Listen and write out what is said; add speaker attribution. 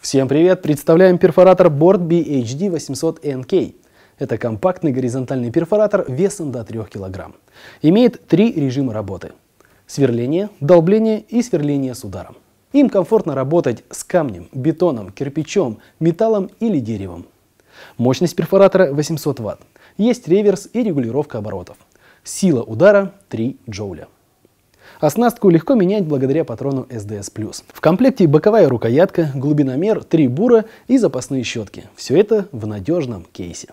Speaker 1: Всем привет! Представляем перфоратор Board BHD 800NK. Это компактный горизонтальный перфоратор весом до 3 кг. Имеет три режима работы. Сверление, долбление и сверление с ударом. Им комфортно работать с камнем, бетоном, кирпичом, металлом или деревом. Мощность перфоратора 800 Вт. Есть реверс и регулировка оборотов. Сила удара 3 джоуля. Оснастку легко менять благодаря патрону SDS+. В комплекте боковая рукоятка, глубиномер, три бура и запасные щетки. Все это в надежном кейсе.